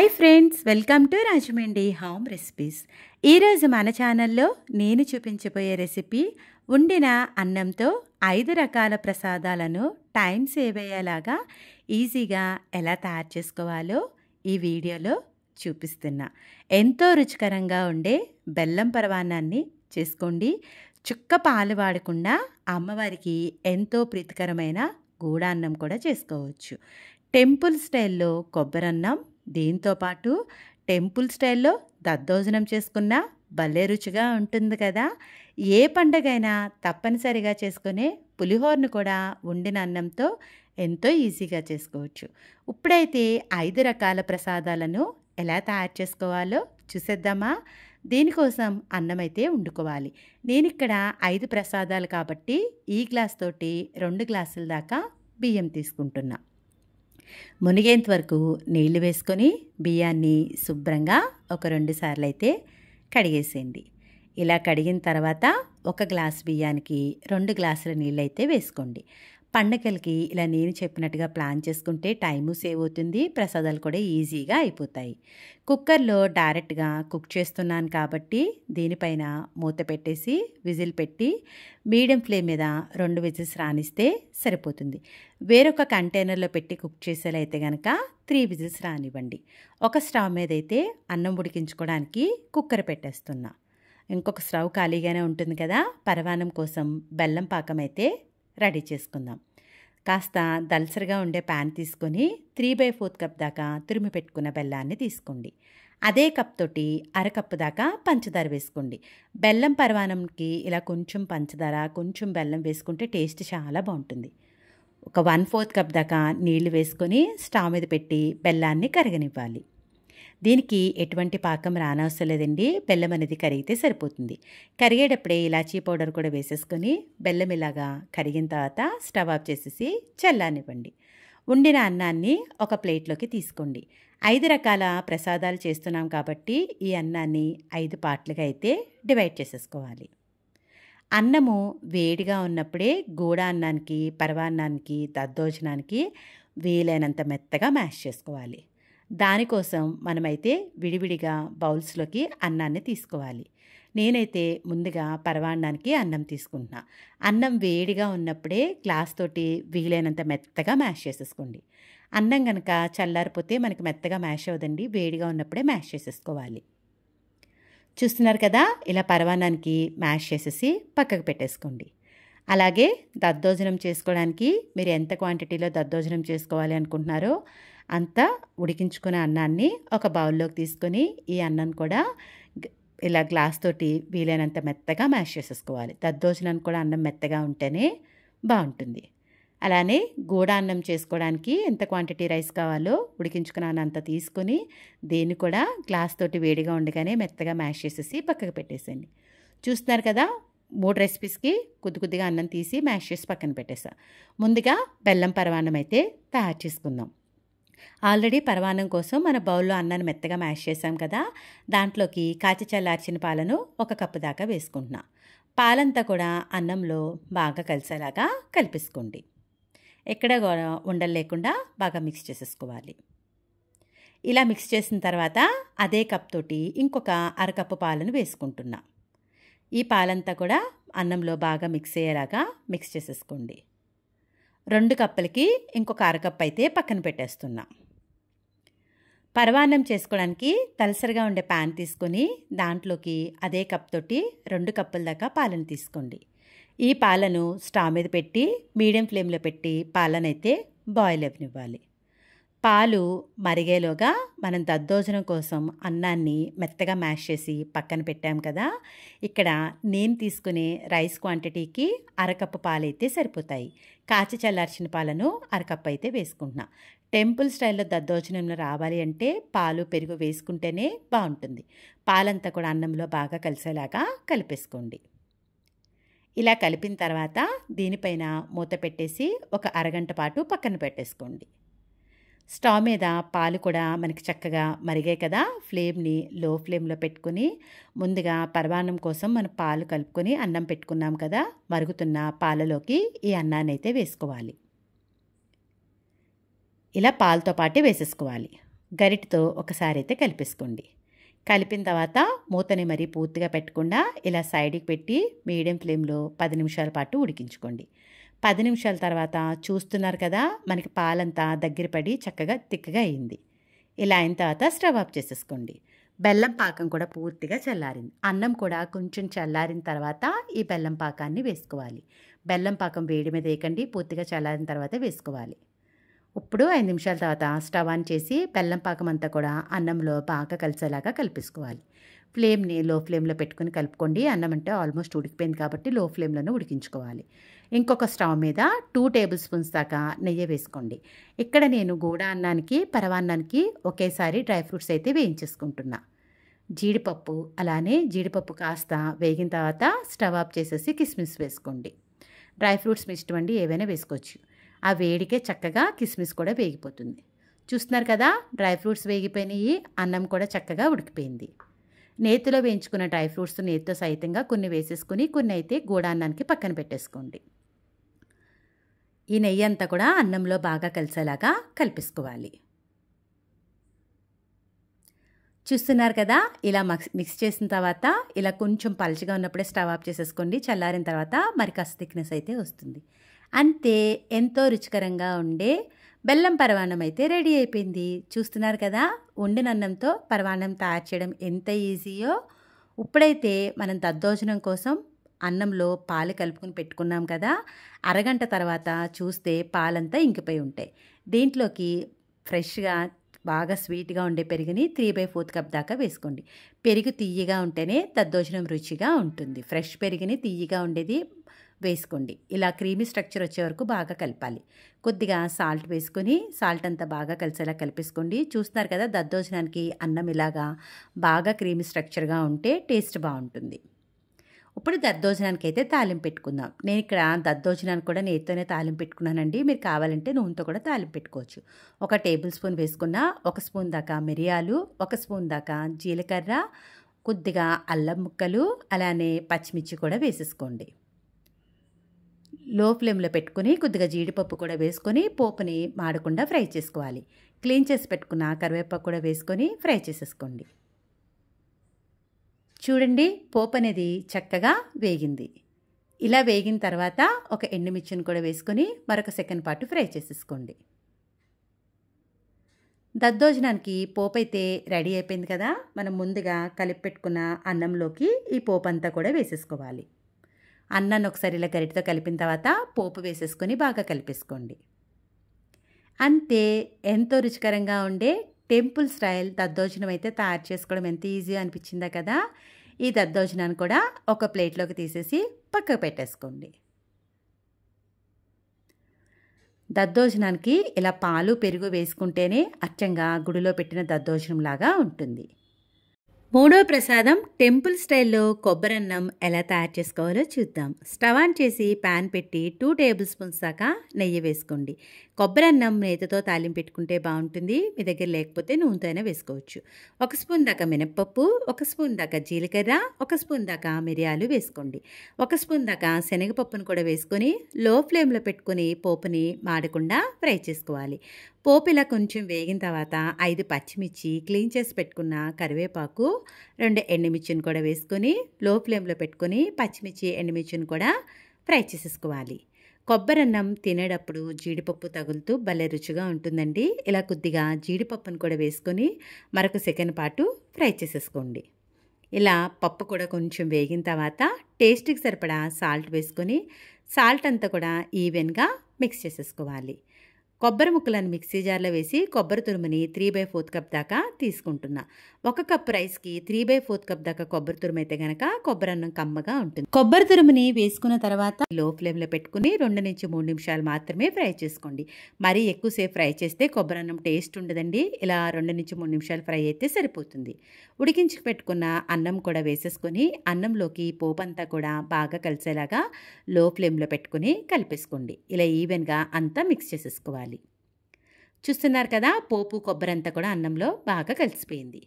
hi friends welcome to Rajahmundry home recipes ఈరోజు మన ఛానల్లో నేను చూపించబోయే రెసిపీ ఉండిన అన్నంతో ఐదు రకాల ప్రసాదాలను టైం సేవ్ అయ్యేలాగా ఈజీగా ఎలా తయారు చేసుకోవాలో ఈ వీడియోలో చూపిస్తున్నా ఎంతో రుచికరంగా ఉండే బెల్లం పరవాన్నాన్ని చేసుకోండి చుక్క పాలు వాడకుండా అమ్మవారికి ఎంతో ప్రీతికరమైన గూడాన్నం కూడా చేసుకోవచ్చు టెంపుల్ స్టైల్లో కొబ్బరన్నం దీంతో పాటు టెంపుల్ స్టైల్లో దద్దోజనం చేసుకున్న భలే రుచిగా ఉంటుంది కదా ఏ పండగైనా తప్పనిసరిగా చేసుకునే పులిహోరను కూడా వండిన అన్నంతో ఎంతో ఈజీగా చేసుకోవచ్చు ఇప్పుడైతే ఐదు రకాల ప్రసాదాలను ఎలా తయారు చేసుకోవాలో చూసేద్దామా దీనికోసం అన్నం అయితే వండుకోవాలి నేను ఇక్కడ ఐదు ప్రసాదాలు కాబట్టి ఈ గ్లాస్ తోటి రెండు గ్లాసుల దాకా బియ్యం తీసుకుంటున్నా మునిగేంత వరకు నీళ్లు వేసుకొని బియ్యాన్ని శుభ్రంగా ఒక రెండు సార్లు అయితే కడిగేసేయండి ఇలా కడిగిన తర్వాత ఒక గ్లాస్ బియ్యానికి రెండు గ్లాసుల నీళ్ళు అయితే వేసుకోండి పండగలకి ఇలా నేను చెప్పినట్టుగా ప్లాన్ చేసుకుంటే టైము సేవ్ అవుతుంది ప్రసాదాలు కూడా ఈజీగా అయిపోతాయి కుక్కర్లో డైరెక్ట్గా కుక్ చేస్తున్నాను కాబట్టి దీనిపైన మూత పెట్టేసి విజిల్ పెట్టి మీడియం ఫ్లేమ్ మీద రెండు విజిల్స్ రానిస్తే సరిపోతుంది వేరొక కంటైనర్లో పెట్టి కుక్ చేసేలా అయితే కనుక త్రీ విజిల్స్ రానివ్వండి ఒక స్టవ్ మీద అయితే అన్నం ఉడికించుకోవడానికి కుక్కర్ పెట్టేస్తున్నా ఇంకొక స్టవ్ ఖాళీగానే ఉంటుంది కదా పరవానం కోసం బెల్లం పాకం అయితే రెడీ చేసుకుందాం కాస్త దల్సరిగా ఉండే ప్యాన్ తీసుకొని త్రీ బై ఫోర్త్ కప్ దాకా తురిమి పెట్టుకున్న బెల్లాన్ని తీసుకోండి అదే కప్ తోటి అరకప్పు దాకా పంచదార వేసుకోండి బెల్లం పరమాణంకి ఇలా కొంచెం పంచదార కొంచెం బెల్లం వేసుకుంటే టేస్ట్ చాలా బాగుంటుంది ఒక వన్ ఫోర్త్ కప్ దాకా నీళ్లు వేసుకొని స్టవ్ మీద పెట్టి బెల్లాన్ని కరగనివ్వాలి దీనికి ఎటువంటి పాకం రానవసరం లేదండి బెల్లం అనేది కరిగితే సరిపోతుంది కరిగేటప్పుడే ఇలాచీ పౌడర్ కూడా వేసేసుకొని బెల్లం ఇలాగా కరిగిన తర్వాత స్టవ్ ఆఫ్ చేసేసి చల్లానివ్వండి ఉండిన అన్నాన్ని ఒక ప్లేట్లోకి తీసుకోండి ఐదు రకాల ప్రసాదాలు చేస్తున్నాం కాబట్టి ఈ అన్నాన్ని ఐదు పార్ట్లుగా అయితే డివైడ్ చేసేసుకోవాలి అన్నము వేడిగా ఉన్నప్పుడే గూడ అన్నానికి పరవాన్నానికి దద్దోజనానికి వీలైనంత మెత్తగా మ్యాష్ చేసుకోవాలి దానికోసం మనమైతే విడివిడిగా బౌల్స్లోకి అన్నాన్ని తీసుకోవాలి నేనైతే ముందుగా పరవాణానికి అన్నం తీసుకుంటున్నా అన్నం వేడిగా ఉన్నప్పుడే గ్లాస్ తోటి వీలైనంత మెత్తగా మ్యాష్ చేసేసుకోండి అన్నం కనుక చల్లారిపోతే మనకి మెత్తగా మ్యాష్ అవ్వదండి వేడిగా ఉన్నప్పుడే మ్యాష్ చేసేసుకోవాలి చూస్తున్నారు కదా ఇలా పరవాణానికి మ్యాష్ చేసేసి పక్కకు పెట్టేసుకోండి అలాగే దద్దోజనం చేసుకోవడానికి మీరు ఎంత క్వాంటిటీలో దద్దోజనం చేసుకోవాలి అనుకుంటున్నారో అంతా ఉడికించుకున్న అన్నాన్ని ఒక బౌల్లోకి తీసుకొని ఈ అన్నం కూడా ఇలా గ్లాస్ తోటి వీలైనంత మెత్తగా మ్యాష్ చేసేసుకోవాలి దద్దోజనానికి కూడా అన్నం మెత్తగా ఉంటేనే బాగుంటుంది అలానే గూడ అన్నం చేసుకోవడానికి ఎంత క్వాంటిటీ రైస్ కావాలో ఉడికించుకున్న అంత తీసుకొని దీన్ని కూడా గ్లాస్ తోటి వేడిగా ఉండగానే మెత్తగా మ్యాష్ చేసేసి పక్కకు పెట్టేసేయండి చూస్తున్నారు కదా మూడు రెసిపీస్కి కొద్ది కొద్దిగా అన్నం తీసి మ్యాష్ చేసి పక్కన పెట్టేసా ముందుగా బెల్లం పరమాన్నం అయితే తయారు చేసుకుందాం ఆల్రెడీ పరమాన్నం కోసం మన బౌల్లో అన్నాన్ని మెత్తగా మ్యాష్ చేసాం కదా దాంట్లోకి కాచి చల్లార్చిన పాలను ఒక కప్పు దాకా వేసుకుంటున్నా పాలంతా కూడా అన్నంలో బాగా కలిసేలాగా కలిపేసుకోండి ఎక్కడ ఉండలు లేకుండా బాగా మిక్స్ చేసేసుకోవాలి ఇలా మిక్స్ చేసిన తర్వాత అదే కప్ తోటి ఇంకొక అరకప్పు పాలను వేసుకుంటున్నా ఈ పాలంతా కూడా అన్నంలో బాగా మిక్స్ అయ్యేలాగా మిక్స్ చేసేసుకోండి రెండు కప్పులకి ఇంకొక అరకప్పు అయితే పక్కన పెట్టేస్తున్నాం పరవాన్నం చేసుకోవడానికి తలసరిగా ఉండే ప్యాన్ తీసుకొని దాంట్లోకి అదే కప్ తోటి రెండు కప్పుల దాకా పాలను తీసుకోండి ఈ పాలను స్టవ్ మీద పెట్టి మీడియం ఫ్లేమ్లో పెట్టి పాలనైతే బాయిల్ అవ్వనివ్వాలి పాలు మరిగేలోగా మనం దద్దోజనం కోసం అన్నాన్ని మెత్తగా మ్యాష్ చేసి పక్కన పెట్టాం కదా ఇక్కడ నేను తీసుకునే రైస్ క్వాంటిటీకి అరకప్పు పాలైతే సరిపోతాయి కాచి చల్లార్చిన పాలను అరకప్పు అయితే వేసుకుంటున్నా టెంపుల్ స్టైల్లో దద్దోజనంలో రావాలి అంటే పాలు పెరుగు వేసుకుంటేనే బాగుంటుంది పాలంతా కూడా అన్నంలో బాగా కలిసేలాగా కలిపేసుకోండి ఇలా కలిపిన తర్వాత దీనిపైన మూత పెట్టేసి ఒక అరగంట పాటు పక్కన పెట్టేసుకోండి స్టవ్ మీద పాలు కూడా మనకి చక్కగా మరిగాయి కదా ఫ్లేమ్ని లో ఫ్లేమ్లో పెట్టుకుని ముందుగా పరమాన్నం కోసం మనం పాలు కలుపుకొని అన్నం పెట్టుకున్నాం కదా మరుగుతున్న పాలలోకి ఈ అన్నాన్ని అయితే వేసుకోవాలి ఇలా పాలతో పాటే వేసేసుకోవాలి గరిటితో ఒకసారి అయితే కలిపేసుకోండి కలిపిన తర్వాత మూతని మరీ పూర్తిగా పెట్టకుండా ఇలా సైడ్కి పెట్టి మీడియం ఫ్లేమ్లో పది నిమిషాల పాటు ఉడికించుకోండి పది నిమిషాల తర్వాత చూస్తున్నారు కదా మనకి పాలంతా దగ్గర పడి చక్కగా తిక్కగా అయింది ఇలా అయిన తర్వాత స్టవ్ ఆఫ్ చేసేసుకోండి బెల్లం పాకం కూడా పూర్తిగా చల్లారింది అన్నం కూడా కొంచెం చల్లారిన తర్వాత ఈ బెల్లం పాకాన్ని వేసుకోవాలి బెల్లం పాకం వేడి మీద వేయకండి పూర్తిగా చల్లారిన తర్వాత వేసుకోవాలి ఇప్పుడు ఐదు నిమిషాల తర్వాత స్టవ్ ఆన్ చేసి బెల్లం పాకం అంతా కూడా అన్నంలో పాక కలిసేలాగా కలిపేసుకోవాలి ఫ్లేమ్ని లో ఫ్లేమ్లో పెట్టుకుని కలుపుకోండి అన్నం అంటే ఆల్మోస్ట్ ఉడికిపోయింది కాబట్టి లో ఫ్లేమ్లోనే ఉడికించుకోవాలి ఇంకొక స్టవ్ మీద టూ టేబుల్ స్పూన్స్ దాకా నెయ్యి వేసుకోండి ఇక్కడ నేను గోడ అన్నానికి పరవాన్నానికి ఒకేసారి డ్రై ఫ్రూట్స్ అయితే వేయించేసుకుంటున్నా జీడిపప్పు అలానే జీడిపప్పు కాస్త వేగిన తర్వాత స్టవ్ ఆఫ్ చేసేసి కిస్మిస్ వేసుకోండి డ్రై ఫ్రూట్స్ మిస్ట్ వండి ఏవైనా వేసుకోవచ్చు ఆ వేడికే చక్కగా కిస్మిస్ కూడా వేగిపోతుంది చూస్తున్నారు కదా డ్రై ఫ్రూట్స్ వేగిపోయినాయి అన్నం కూడా చక్కగా ఉడికిపోయింది నేతిలో వేయించుకున్న డ్రై ఫ్రూట్స్ నేతితో సహితంగా కొన్ని వేసేసుకుని కొన్ని అయితే గూడాన్నానికి పక్కన పెట్టేసుకోండి ఈ నెయ్యి అంతా కూడా అన్నంలో బాగా కలిసేలాగా కలిపేసుకోవాలి చూస్తున్నారు కదా ఇలా మిక్స్ చేసిన తర్వాత ఇలా కొంచెం పలచగా ఉన్నప్పుడే స్టవ్ ఆఫ్ చేసేసుకోండి చల్లారిన తర్వాత మరి కాస్త థిక్నెస్ అయితే వస్తుంది అంతే ఎంతో రుచికరంగా ఉండే బెల్లం పరవాణం అయితే రెడీ అయిపోయింది చూస్తున్నారు కదా వండిన అన్నంతో పరవాణం తయారు చేయడం ఎంత ఈజీయో ఇప్పుడైతే మనం దద్దోజనం కోసం అన్నంలో పాలు కలుపుకుని పెట్టుకున్నాం కదా అరగంట తర్వాత చూస్తే పాలంతా ఇంకిపోయి ఉంటాయి దీంట్లోకి ఫ్రెష్గా బాగా స్వీట్గా ఉండే పెరుగుని త్రీ బై ఫోర్త్ కప్ దాకా వేసుకోండి పెరుగు తీయగా ఉంటేనే దద్దోజనం రుచిగా ఉంటుంది ఫ్రెష్ పెరుగుని తీయగా ఉండేది వేసుకోండి ఇలా క్రీమీ స్ట్రక్చర్ వచ్చే వరకు బాగా కలపాలి కొద్దిగా సాల్ట్ వేసుకొని సాల్ట్ అంతా బాగా కలిసేలా కలిపేసుకోండి చూస్తున్నారు కదా దద్దోజనానికి అన్నం ఇలాగా బాగా క్రీమీ స్ట్రక్చర్గా ఉంటే టేస్ట్ బాగుంటుంది ఇప్పుడు దద్దోజనానికి అయితే తాలిం పెట్టుకుందాం నేను ఇక్కడ దద్దోజనానికి కూడా నేతోనే తాలింపు పెట్టుకున్నానండి మీరు కావాలంటే నూనెతో కూడా తాలింపు పెట్టుకోవచ్చు ఒక టేబుల్ స్పూన్ వేసుకున్న ఒక స్పూన్ దాకా మిరియాలు ఒక స్పూన్ దాకా జీలకర్ర కొద్దిగా అల్లం ముక్కలు అలానే పచ్చిమిర్చి కూడా వేసేసుకోండి లో ఫ్లేమ్లో పెట్టుకుని కొద్దిగా జీడిపప్పు కూడా వేసుకొని పోపుని మాడకుండా ఫ్రై చేసుకోవాలి క్లీన్ చేసి పెట్టుకున్న కరివేపాకు కూడా వేసుకొని ఫ్రై చేసేసుకోండి చూడండి పోపు అనేది చక్కగా వేగింది ఇలా వేగిన తర్వాత ఒక ఎండుమిర్చిని కూడా వేసుకొని మరొక సెకండ్ పాటు ఫ్రై చేసేసుకోండి దద్దోజనానికి పోపు అయితే రెడీ అయిపోయింది కదా మనం ముందుగా కలిపి పెట్టుకున్న అన్నంలోకి ఈ పోపు అంతా కూడా వేసేసుకోవాలి అన్నాన్ని ఒకసారి ఇలా గరిటితో కలిపిన తర్వాత పోపు వేసేసుకొని బాగా కలిపేసుకోండి అంతే ఎంతో రుచికరంగా ఉండే టెంపుల్ స్టైల్ దద్దోజనం అయితే తయారు చేసుకోవడం ఎంత ఈజీ అనిపించిందా కదా ఈ దద్దోజనాన్ని కూడా ఒక ప్లేట్లోకి తీసేసి పక్కకు పెట్టేసుకోండి దద్దోజనానికి ఇలా పాలు పెరుగు వేసుకుంటేనే అచ్చంగా గుడిలో పెట్టిన దద్దోజనం లాగా ఉంటుంది మూడో ప్రసాదం టెంపుల్ స్టైల్లో కొబ్బరన్నం ఎలా తయారు చేసుకోవాలో చూద్దాం స్టవ్ ఆన్ చేసి ప్యాన్ పెట్టి టూ టేబుల్ స్పూన్స్ దాకా నెయ్యి వేసుకోండి కొబ్బరన్నం నేతతో తాలింపు పెట్టుకుంటే బాగుంటుంది మీ దగ్గర లేకపోతే నూనెతో అయినా వేసుకోవచ్చు ఒక స్పూన్ దాకా మినప్పప్పు ఒక స్పూన్ దాకా జీలకర్ర ఒక స్పూన్ దాకా మిరియాలు వేసుకోండి ఒక స్పూన్ దాకా శనగపప్పును కూడా వేసుకొని లో ఫ్లేమ్లో పెట్టుకుని పోపుని మాడకుండా ఫ్రై చేసుకోవాలి పోపు ఇలా కొంచెం వేగిన తర్వాత ఐదు పచ్చిమిర్చి క్లీన్ చేసి పెట్టుకున్న కరివేపాకు రెండు ఎండుమిర్చిని కూడా వేసుకొని లో ఫ్లేమ్లో పెట్టుకొని పచ్చిమిర్చి ఎండుమిర్చిని కూడా ఫ్రై చేసేసుకోవాలి కొబ్బరన్నం తినేటప్పుడు జీడిపప్పు తగులుతూ భలే రుచిగా ఉంటుందండి ఇలా కొద్దిగా జీడిపప్పును కూడా వేసుకొని మరొక సెకండ్ పాటు ఫ్రై చేసేసుకోండి ఇలా పప్పు కూడా కొంచెం వేగిన తర్వాత టేస్ట్కి సరిపడా సాల్ట్ వేసుకొని సాల్ట్ అంతా కూడా ఈవెన్గా మిక్స్ చేసేసుకోవాలి కొబ్బరి ముక్కలను మిక్సీ జార్లో వేసి కొబ్బరి తురుముని త్రీ బై ఫోర్త్ కప్ దాకా తీసుకుంటున్నా ఒక కప్ రైస్కి త్రీ బై ఫోర్త్ కప్ దాకా కొబ్బరి తురుము అయితే గనక కొబ్బరి అన్నం కమ్మగా ఉంటుంది కొబ్బరి తురుముని వేసుకున్న తర్వాత లో ఫ్లేమ్లో పెట్టుకుని రెండు నుంచి మూడు నిమిషాలు మాత్రమే ఫ్రై చేసుకోండి మరీ ఎక్కువసేపు ఫ్రై చేస్తే కొబ్బరి అన్నం టేస్ట్ ఉండదండి ఇలా రెండు నుంచి మూడు నిమిషాలు ఫ్రై అయితే సరిపోతుంది ఉడికించి పెట్టుకున్న అన్నం కూడా వేసేసుకొని అన్నంలోకి పోపంతా కూడా బాగా కలిసేలాగా లో ఫ్లేమ్లో పెట్టుకుని కలిపేసుకోండి ఇలా ఈవెన్గా అంతా మిక్స్ చేసేసుకోవాలి చూస్తున్నారు కదా పోపు కొబ్బరి అంతా కూడా అన్నంలో బాగా కలిసిపోయింది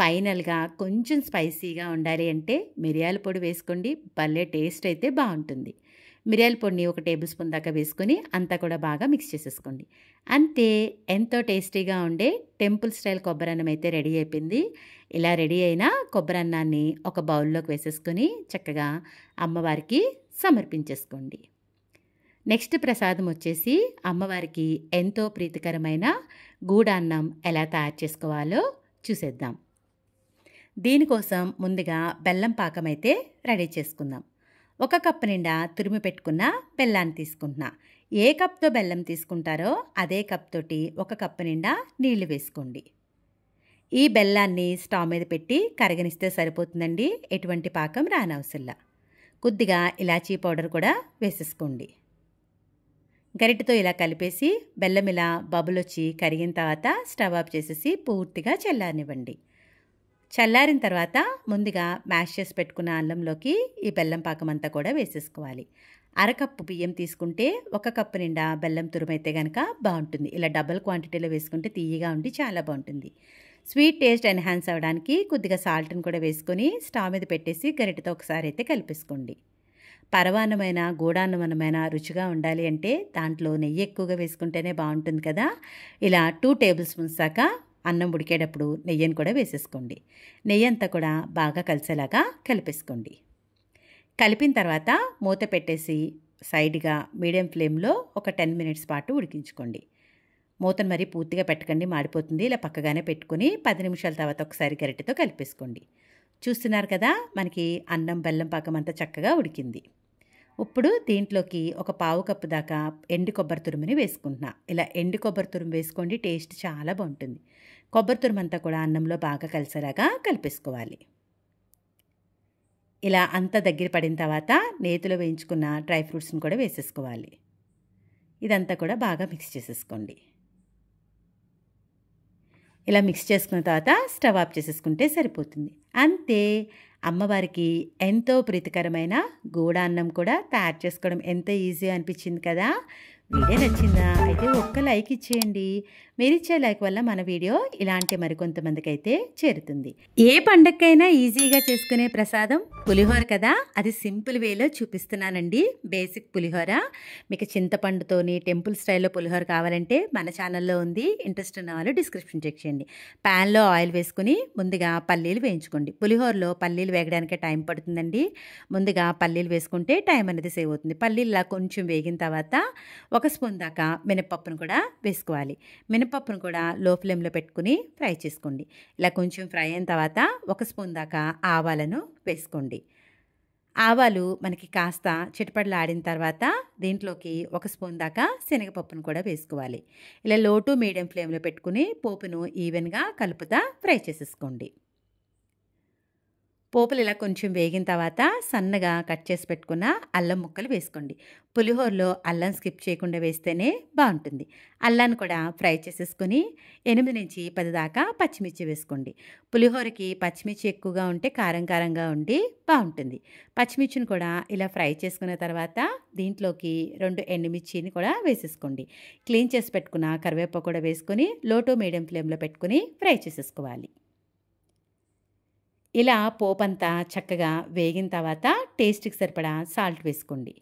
ఫైనల్గా కొంచెం స్పైసీగా ఉండాలి అంటే మిరియాల పొడి వేసుకోండి భలే టేస్ట్ అయితే బాగుంటుంది మిరియాల పొడిని ఒక టేబుల్ స్పూన్ దాకా వేసుకొని అంతా కూడా బాగా మిక్స్ చేసేసుకోండి అంతే ఎంతో టేస్టీగా ఉండే టెంపుల్ స్టైల్ కొబ్బరన్నం అయితే రెడీ అయిపోయింది ఇలా రెడీ అయిన కొబ్బరన్నాన్ని ఒక బౌల్లోకి వేసేసుకొని చక్కగా అమ్మవారికి సమర్పించేసుకోండి నెక్స్ట్ ప్రసాదం వచ్చేసి అమ్మవారికి ఎంతో ప్రీతికరమైన గూడాన్నం ఎలా తయారు చేసుకోవాలో చూసేద్దాం దీనికోసం ముందుగా బెల్లం పాకం అయితే రెడీ చేసుకుందాం ఒక కప్పు నిండా తురిమి పెట్టుకున్న బెల్లాన్ని తీసుకుంటున్నా ఏ కప్తో బెల్లం తీసుకుంటారో అదే కప్ తోటి ఒక కప్పు నిండా నీళ్లు వేసుకోండి ఈ బెల్లాన్ని స్టవ్ మీద పెట్టి కరగనిస్తే సరిపోతుందండి ఎటువంటి పాకం రానవసల్లా కొద్దిగా ఇలాచీ పౌడర్ కూడా వేసేసుకోండి గరిటతో ఇలా కలిపేసి బెల్లం ఇలా బబుల్ వచ్చి కరిగిన తర్వాత స్టవ్ ఆఫ్ చేసేసి పూర్తిగా చల్లారనివ్వండి చల్లారిన తర్వాత ముందుగా మ్యాష్ చేసి పెట్టుకున్న అల్లంలోకి ఈ బెల్లం పాకం అంతా కూడా వేసేసుకోవాలి అరకప్పు బియ్యం తీసుకుంటే ఒక కప్పు నిండా బెల్లం తురుమైతే కనుక బాగుంటుంది ఇలా డబల్ క్వాంటిటీలో వేసుకుంటే తీయగా ఉండి చాలా బాగుంటుంది స్వీట్ టేస్ట్ ఎన్హాన్స్ అవ్వడానికి కొద్దిగా సాల్ట్ని కూడా వేసుకొని స్టవ్ మీద పెట్టేసి గరిటతో ఒకసారి అయితే కలిపేసుకోండి పరవాన్నమైన గూడాన్నమనమైన రుచిగా ఉండాలి అంటే దాంట్లో నెయ్యి ఎక్కువగా వేసుకుంటేనే బాగుంటుంది కదా ఇలా టూ టేబుల్ స్పూన్స్ దాకా అన్నం ఉడికేటప్పుడు నెయ్యిని కూడా వేసేసుకోండి నెయ్యి అంతా కూడా బాగా కలిసేలాగా కలిపేసుకోండి కలిపిన తర్వాత మూత పెట్టేసి సైడ్గా మీడియం ఫ్లేమ్లో ఒక టెన్ మినిట్స్ పాటు ఉడికించుకోండి మూతను మరీ పూర్తిగా పెట్టకండి మాడిపోతుంది ఇలా పక్కగానే పెట్టుకుని పది నిమిషాల తర్వాత ఒకసారి గరిటెతో కలిపేసుకోండి చూస్తున్నారు కదా మనకి అన్నం బెల్లం పాకం అంతా చక్కగా ఉడికింది ఇప్పుడు దీంట్లోకి ఒక పావు కప్పు దాకా ఎండు కొబ్బరి తురుముని వేసుకుంటున్నా ఇలా ఎండు కొబ్బరి తురుము వేసుకోండి టేస్ట్ చాలా బాగుంటుంది కొబ్బరి తురుము అంతా కూడా అన్నంలో బాగా కలిసేలాగా కలిపేసుకోవాలి ఇలా అంతా దగ్గర పడిన తర్వాత నేతిలో వేయించుకున్న డ్రై ఫ్రూట్స్ని కూడా వేసేసుకోవాలి ఇదంతా కూడా బాగా మిక్స్ చేసేసుకోండి ఇలా మిక్స్ చేసుకున్న తర్వాత స్టవ్ ఆఫ్ చేసేసుకుంటే సరిపోతుంది అంతే అమ్మవారికి ఎంతో ప్రీతికరమైన అన్నం కూడా తయారు చేసుకోవడం ఎంత ఈజీ అనిపించింది కదా వీడియో నచ్చిందా అయితే ఒక్క లైక్ ఇచ్చేయండి మీరు ఇచ్చే లైక్ వల్ల మన వీడియో ఇలాంటి మరికొంతమందికి అయితే చేరుతుంది ఏ పండగకైనా ఈజీగా చేసుకునే ప్రసాదం పులిహోర కదా అది సింపుల్ వేలో చూపిస్తున్నానండి బేసిక్ పులిహోర మీకు చింతపండుతోని టెంపుల్ స్టైల్లో పులిహోర కావాలంటే మన ఛానల్లో ఉంది ఇంట్రెస్ట్ ఉన్న వాళ్ళు డిస్క్రిప్షన్ చెక్ చేయండి ప్యాన్లో ఆయిల్ వేసుకుని ముందుగా పల్లీలు వేయించుకోండి పులిహోరలో పల్లీలు వేగడానికే టైం పడుతుందండి ముందుగా పల్లీలు వేసుకుంటే టైం అనేది సేవ్ అవుతుంది పల్లీలు కొంచెం వేగిన తర్వాత ఒక స్పూన్ దాకా మినపప్పును కూడా వేసుకోవాలి మినపప్పును కూడా లో ఫ్లేమ్లో పెట్టుకుని ఫ్రై చేసుకోండి ఇలా కొంచెం ఫ్రై అయిన తర్వాత ఒక స్పూన్ దాకా ఆవాలను వేసుకోండి ఆవాలు మనకి కాస్త చిటపడలు ఆడిన తర్వాత దీంట్లోకి ఒక స్పూన్ దాకా శనగపప్పును కూడా వేసుకోవాలి ఇలా లో టు మీడియం ఫ్లేమ్లో పెట్టుకుని పోపును ఈవెన్గా కలుపుతా ఫ్రై చేసేసుకోండి పోపులు ఇలా కొంచెం వేగిన తర్వాత సన్నగా కట్ చేసి పెట్టుకున్న అల్లం ముక్కలు వేసుకోండి పులిహోరలో అల్లం స్కిప్ చేయకుండా వేస్తేనే బాగుంటుంది అల్లాన్ని కూడా ఫ్రై చేసేసుకొని ఎనిమిది నుంచి పది దాకా పచ్చిమిర్చి వేసుకోండి పులిహోరకి పచ్చిమిర్చి ఎక్కువగా ఉంటే కారం కారంగా ఉండి బాగుంటుంది పచ్చిమిర్చిని కూడా ఇలా ఫ్రై చేసుకున్న తర్వాత దీంట్లోకి రెండు ఎండుమిర్చిని కూడా వేసేసుకోండి క్లీన్ చేసి పెట్టుకున్న కరివేపాకు కూడా వేసుకొని లో టు మీడియం ఫ్లేమ్లో పెట్టుకుని ఫ్రై చేసేసుకోవాలి ఇలా పోపంతా చక్కగా వేగిన తర్వాత టేస్ట్కి సరిపడా సాల్ట్ వేసుకోండి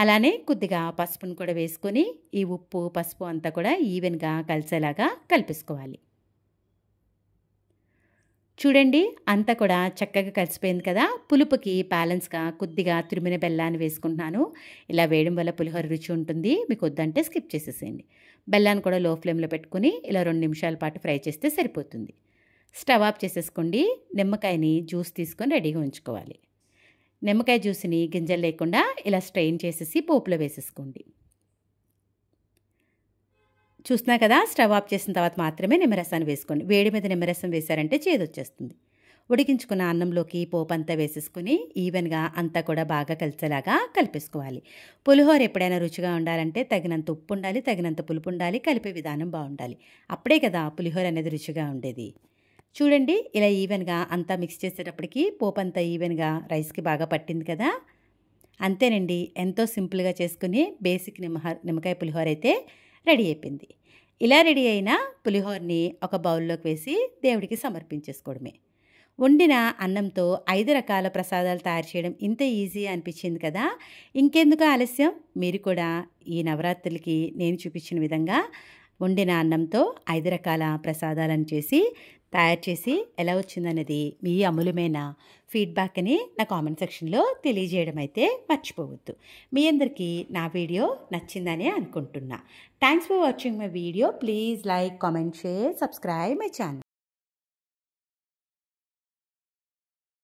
అలానే కొద్దిగా పసుపును కూడా వేసుకొని ఈ ఉప్పు పసుపు అంతా కూడా ఈవెన్గా కలిసేలాగా కలిపేసుకోవాలి చూడండి అంతా కూడా చక్కగా కలిసిపోయింది కదా పులుపుకి బ్యాలెన్స్గా కొద్దిగా తురిమిన బెల్లాన్ని వేసుకుంటున్నాను ఇలా వేయడం వల్ల పులిహోర రుచి ఉంటుంది మీకు వద్దంటే స్కిప్ చేసేసేయండి బెల్లాన్ని కూడా లో ఫ్లేమ్లో పెట్టుకుని ఇలా రెండు నిమిషాల పాటు ఫ్రై చేస్తే సరిపోతుంది స్టవ్ ఆఫ్ చేసేసుకోండి నిమ్మకాయని జ్యూస్ తీసుకొని రెడీగా ఉంచుకోవాలి నిమ్మకాయ జ్యూస్ని గింజలు లేకుండా ఇలా స్ట్రెయిన్ చేసేసి పోపులో వేసేసుకోండి చూస్తున్నా కదా స్టవ్ ఆఫ్ చేసిన తర్వాత మాత్రమే నిమ్మరసాన్ని వేసుకోండి వేడి మీద నిమ్మరసం వేశారంటే చేదు వచ్చేస్తుంది ఉడికించుకున్న అన్నంలోకి పోపు అంతా వేసేసుకుని ఈవెన్గా అంతా కూడా బాగా కలిసేలాగా కలిపేసుకోవాలి పులిహోర ఎప్పుడైనా రుచిగా ఉండాలంటే తగినంత ఉప్పు ఉండాలి తగినంత పులుపు ఉండాలి కలిపే విధానం బాగుండాలి అప్పుడే కదా పులిహోర అనేది రుచిగా ఉండేది చూడండి ఇలా ఈవెన్గా అంతా మిక్స్ చేసేటప్పటికి పోపు అంతా ఈవెన్గా రైస్కి బాగా పట్టింది కదా అంతేనండి ఎంతో సింపుల్గా చేసుకుని బేసిక్ నిమ్మ నిమ్మకాయ పులిహోర అయితే రెడీ అయిపోయింది ఇలా రెడీ అయిన పులిహోరని ఒక బౌల్లోకి వేసి దేవుడికి సమర్పించేసుకోవడమే వండిన అన్నంతో ఐదు రకాల ప్రసాదాలు తయారు చేయడం ఇంత ఈజీ అనిపించింది కదా ఇంకెందుకు ఆలస్యం మీరు కూడా ఈ నవరాత్రులకి నేను చూపించిన విధంగా వండిన అన్నంతో ఐదు రకాల ప్రసాదాలను చేసి తయారు చేసి ఎలా వచ్చిందనేది మీ ఫీడ్బ్యాక్ అని నా కామెంట్ సెక్షన్లో తెలియజేయడం అయితే మర్చిపోవద్దు మీ అందరికీ నా వీడియో నచ్చిందని అనుకుంటున్నా thanks for watching my video please like comment share subscribe my channel